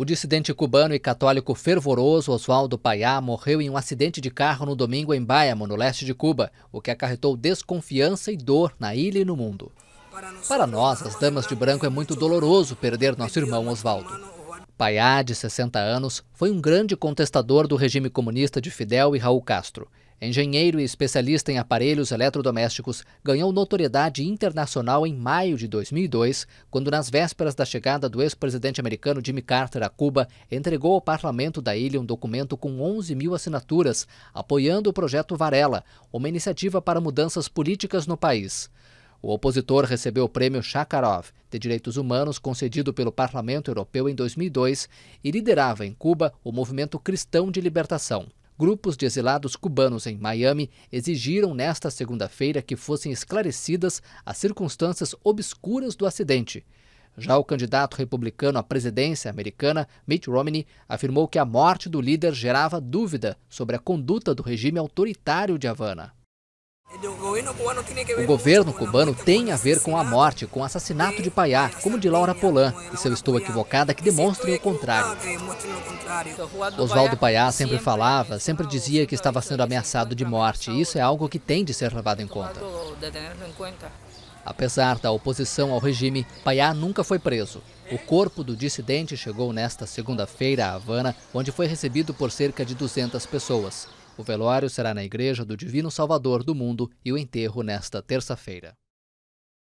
O dissidente cubano e católico fervoroso Oswaldo Paiá morreu em um acidente de carro no domingo em Baiamo, no leste de Cuba, o que acarretou desconfiança e dor na ilha e no mundo. Para nós, as damas de branco, é muito doloroso perder nosso irmão Oswaldo. Paiá, de 60 anos, foi um grande contestador do regime comunista de Fidel e Raul Castro. Engenheiro e especialista em aparelhos eletrodomésticos, ganhou notoriedade internacional em maio de 2002, quando, nas vésperas da chegada do ex-presidente americano Jimmy Carter a Cuba, entregou ao parlamento da ilha um documento com 11 mil assinaturas, apoiando o Projeto Varela, uma iniciativa para mudanças políticas no país. O opositor recebeu o prêmio Shakarov de Direitos Humanos concedido pelo Parlamento Europeu em 2002 e liderava em Cuba o movimento cristão de libertação grupos de exilados cubanos em Miami exigiram nesta segunda-feira que fossem esclarecidas as circunstâncias obscuras do acidente. Já o candidato republicano à presidência americana, Mitt Romney, afirmou que a morte do líder gerava dúvida sobre a conduta do regime autoritário de Havana. O governo cubano tem a ver com a morte, com o assassinato de Paiá, como de Laura Polan, e se eu estou equivocada, que tipo demonstrem o contrário. Oswaldo Paiá sempre falava, sempre dizia que estava sendo ameaçado de morte, e isso é algo que tem de ser levado em conta. Apesar da oposição ao regime, Paiá nunca foi preso. O corpo do dissidente chegou nesta segunda-feira à Havana, onde foi recebido por cerca de 200 pessoas. O velório será na Igreja do Divino Salvador do Mundo e o enterro nesta terça-feira.